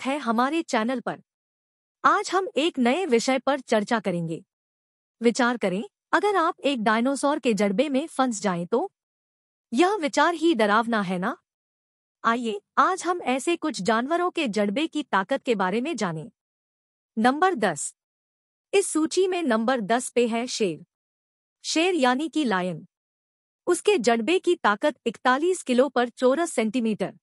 स्वागत है हमारे चैनल पर आज हम एक नए विषय पर चर्चा करेंगे विचार करें अगर आप एक डायनासोर के जड़बे में फंस जाएं तो यह विचार ही डरावना है ना आइए आज हम ऐसे कुछ जानवरों के जड़बे की ताकत के बारे में जानें। नंबर दस इस सूची में नंबर दस पे है शेर शेर यानी कि लायन उसके जड़बे की ताकत 41 किलो पर चौरस सेंटीमीटर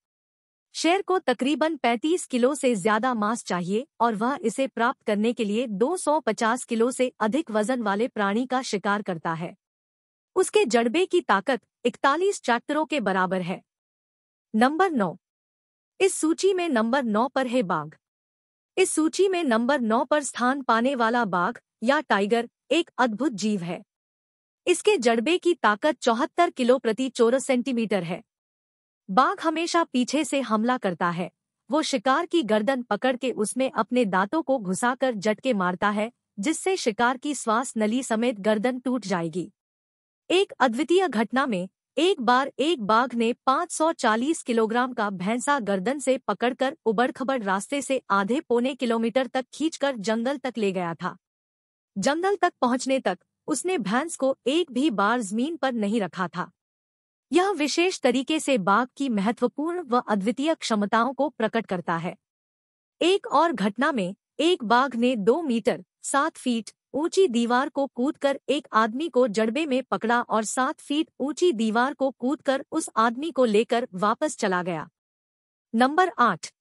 शेर को तकरीबन 35 किलो से ज्यादा मांस चाहिए और वह इसे प्राप्त करने के लिए 250 किलो से अधिक वजन वाले प्राणी का शिकार करता है उसके जड़बे की ताकत 41 चैप्टरों के बराबर है नंबर 9 इस सूची में नंबर 9 पर है बाघ इस सूची में नंबर 9 पर स्थान पाने वाला बाघ या टाइगर एक अद्भुत जीव है इसके जड़बे की ताकत चौहत्तर किलो प्रति चौरस सेंटीमीटर है बाघ हमेशा पीछे से हमला करता है वो शिकार की गर्दन पकड़ के उसमें अपने दांतों को घुसाकर जटके मारता है जिससे शिकार की श्वास नली समेत गर्दन टूट जाएगी एक अद्वितीय घटना में एक बार एक बाघ ने 540 किलोग्राम का भैंसा गर्दन से पकड़कर उबड़खबड़ रास्ते से आधे पौने किलोमीटर तक खींचकर जंगल तक ले गया था जंगल तक पहुंचने तक उसने भैंस को एक भी बार जमीन पर नहीं रखा था यह विशेष तरीके से बाघ की महत्वपूर्ण व अद्वितीय क्षमताओं को प्रकट करता है एक और घटना में एक बाघ ने दो मीटर सात फीट ऊंची दीवार को कूदकर एक आदमी को जड़बे में पकड़ा और सात फीट ऊंची दीवार को कूदकर उस आदमी को लेकर वापस चला गया नंबर आठ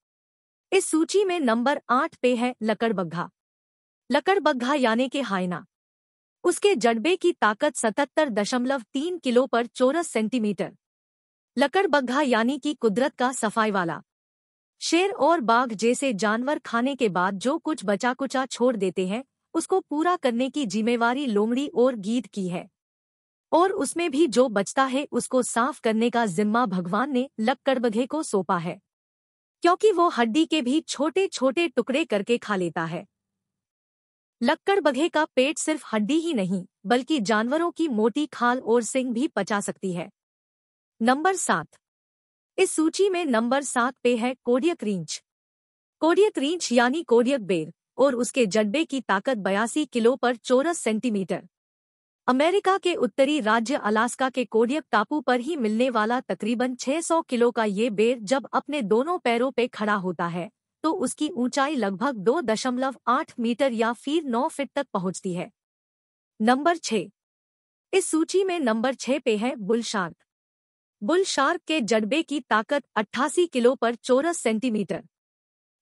इस सूची में नंबर आठ पे है लकड़बग्घा लकड़बग्घा यानी के हाइना उसके जड़बे की ताकत सतहत्तर दशमलव तीन किलो पर चौरस सेंटीमीटर लकड़बग्घा यानी कि कुदरत का सफाई वाला शेर और बाघ जैसे जानवर खाने के बाद जो कुछ बचा कुचा छोड़ देते हैं उसको पूरा करने की जिम्मेवारी लोमड़ी और गीत की है और उसमें भी जो बचता है उसको साफ करने का जिम्मा भगवान ने लकड़बघे को सौंपा है क्योंकि वो हड्डी के भी छोटे छोटे टुकड़े करके खा लेता है लक्कड़ बघे का पेट सिर्फ हड्डी ही नहीं बल्कि जानवरों की मोटी खाल और सिंग भी पचा सकती है नंबर सात इस सूची में नंबर सात पे है कोडियक रींच कोडियक रींच यानी कोडियक बेर और उसके जड्बे की ताकत बयासी किलो पर चौरस सेंटीमीटर अमेरिका के उत्तरी राज्य अलास्का के कोडियक टापू पर ही मिलने वाला तकरीबन 600 किलो का ये बेर जब अपने दोनों पैरों पर पे खड़ा होता है तो उसकी ऊंचाई लगभग दो दशमलव आठ मीटर या फिर नौ फीट तक पहुंचती है नंबर छ इस सूची में नंबर छह पे है बुल शार्क बुल शार्क के जड़बे की ताकत 88 किलो पर चौरस सेंटीमीटर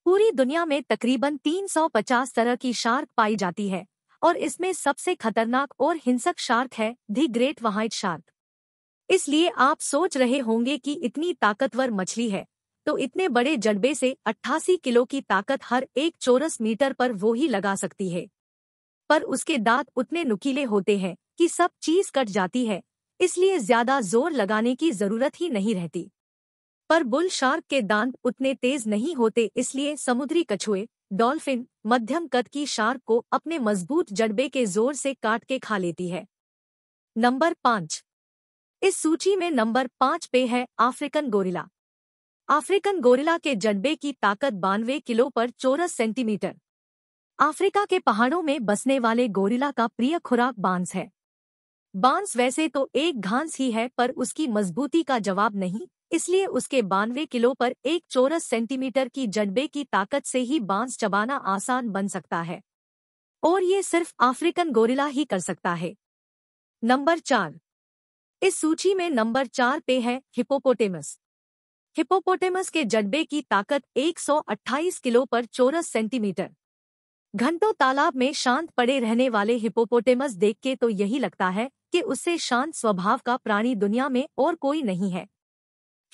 पूरी दुनिया में तकरीबन 350 तरह की शार्क पाई जाती है और इसमें सबसे खतरनाक और हिंसक शार्क है दी ग्रेट व्हाइट शार्क इसलिए आप सोच रहे होंगे कि इतनी ताकतवर मछली है तो इतने बड़े जड़बे से 88 किलो की ताकत हर एक चौरस मीटर पर वो ही लगा सकती है पर उसके दांत उतने नुकीले होते हैं कि सब चीज कट जाती है इसलिए ज्यादा जोर लगाने की जरूरत ही नहीं रहती पर बुल शार्क के दांत उतने तेज नहीं होते इसलिए समुद्री कछुए डॉल्फिन मध्यम कद की शार्क को अपने मजबूत जड़बे के जोर से काट के खा लेती है नंबर पांच इस सूची में नंबर पांच पे है अफ्रीकन गोरिला अफ्रीकन गोरिला के जडबे की ताकत बानवे किलो पर चौरस सेंटीमीटर अफ्रीका के पहाड़ों में बसने वाले गोरिला का प्रिय खुराक बांस है बांस वैसे तो एक घास ही है पर उसकी मजबूती का जवाब नहीं इसलिए उसके बानवे किलो पर एक चौरस सेंटीमीटर की जडबे की ताकत से ही बांस चबाना आसान बन सकता है और ये सिर्फ अफ्रीकन गोरिला ही कर सकता है नंबर चार इस सूची में नंबर चार पे है हिपोपोटेमस हिपोपोटेमस के जड्बे की ताकत 128 किलो पर चौरस सेंटीमीटर घंटों तालाब में शांत पड़े रहने वाले हिपोपोटेमस देख के तो यही लगता है कि उससे शांत स्वभाव का प्राणी दुनिया में और कोई नहीं है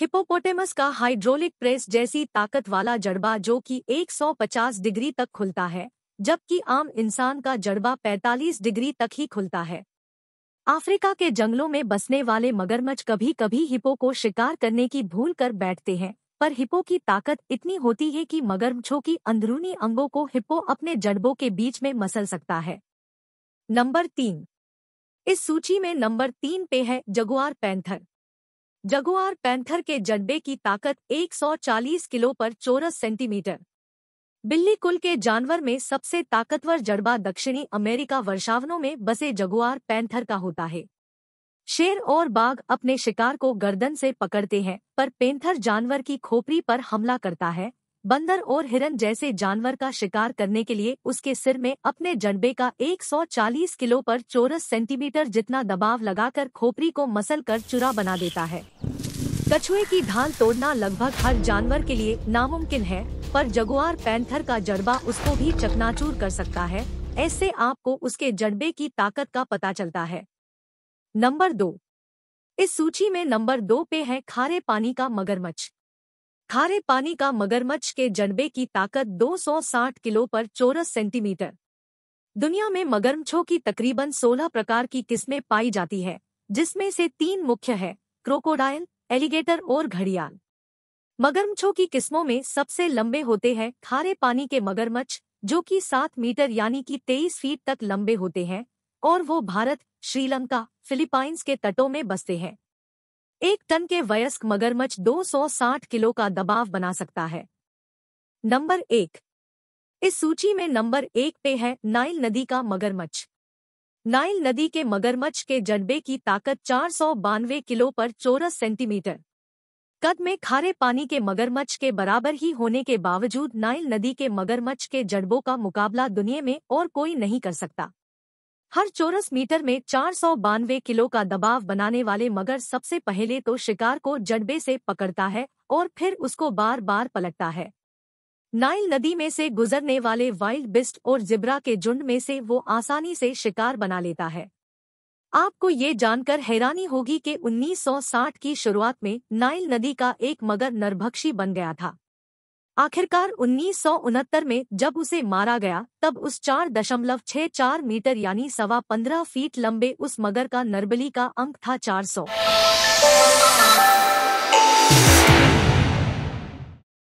हिपोपोटेमस का हाइड्रोलिक प्रेस जैसी ताकत वाला जड़बा जो कि 150 डिग्री तक खुलता है जबकि आम इंसान का जड़बा 45 डिग्री तक ही खुलता है अफ्रीका के जंगलों में बसने वाले मगरमच्छ कभी कभी हिपो को शिकार करने की भूल कर बैठते हैं पर हिपो की ताकत इतनी होती है कि मगरमच्छों की अंदरूनी अंगों को हिपो अपने जड़बों के बीच में मसल सकता है नंबर तीन इस सूची में नंबर तीन पे है जगुआर पैंथर जगुआर पैंथर के जड्बे की ताकत 140 किलो पर चौरस सेंटीमीटर बिल्ली कुल के जानवर में सबसे ताकतवर जड़बा दक्षिणी अमेरिका वर्षावनों में बसे जगुआर पैंथर का होता है शेर और बाघ अपने शिकार को गर्दन से पकड़ते हैं पर पेंथर जानवर की खोपड़ी पर हमला करता है बंदर और हिरन जैसे जानवर का शिकार करने के लिए उसके सिर में अपने जड़बे का 140 किलो पर चौरस सेंटीमीटर जितना दबाव लगाकर खोपड़ी को मसल कर चुरा बना देता है कछुए की ढाल तोड़ना लगभग हर जानवर के लिए नामुमकिन है पर जगुआर पैंथर का जड़बा उसको भी चकनाचूर कर सकता है ऐसे आपको उसके जड़बे की ताकत का पता चलता है नंबर दो इस सूची में नंबर दो पे है खारे पानी का मगरमच्छ खारे पानी का मगरमच्छ के जड़बे की ताकत 260 किलो पर चौरस सेंटीमीटर दुनिया में मगरमच्छों की तकरीबन 16 प्रकार की किस्में पाई जाती है जिसमें से तीन मुख्य है क्रोकोडाइल एलिगेटर और घड़ियाल मगरमच्छों की किस्मों में सबसे लंबे होते हैं खारे पानी के मगरमच्छ जो कि सात मीटर यानी कि तेईस फीट तक लंबे होते हैं और वो भारत श्रीलंका फिलीपाइंस के तटों में बसते हैं एक टन के वयस्क मगरमच्छ 260 किलो का दबाव बना सकता है नंबर एक इस सूची में नंबर एक पे है नाइल नदी का मगरमच्छ नाइल नदी के मगरमच्छ के जड़बे की ताकत चार किलो पर चौरस सेंटीमीटर कद में खारे पानी के मगरमच्छ के बराबर ही होने के बावजूद नाइल नदी के मगरमच्छ के जड़बों का मुकाबला दुनिया में और कोई नहीं कर सकता हर चौरस मीटर में चार सौ बानवे किलो का दबाव बनाने वाले मगर सबसे पहले तो शिकार को जड़बे से पकड़ता है और फिर उसको बार बार पलटता है नाइल नदी में से गुजरने वाले वाइल्ड बिस्ट और जिब्रा के झुंड में से वो आसानी से शिकार बना लेता है आपको ये जानकर हैरानी होगी कि 1960 की शुरुआत में नाइल नदी का एक मगर नरभक्षी बन गया था आखिरकार उन्नीस में जब उसे मारा गया तब उस चार दशमलव छह चार मीटर यानी सवा पंद्रह फीट लंबे उस मगर का नरबली का अंक था चार सौ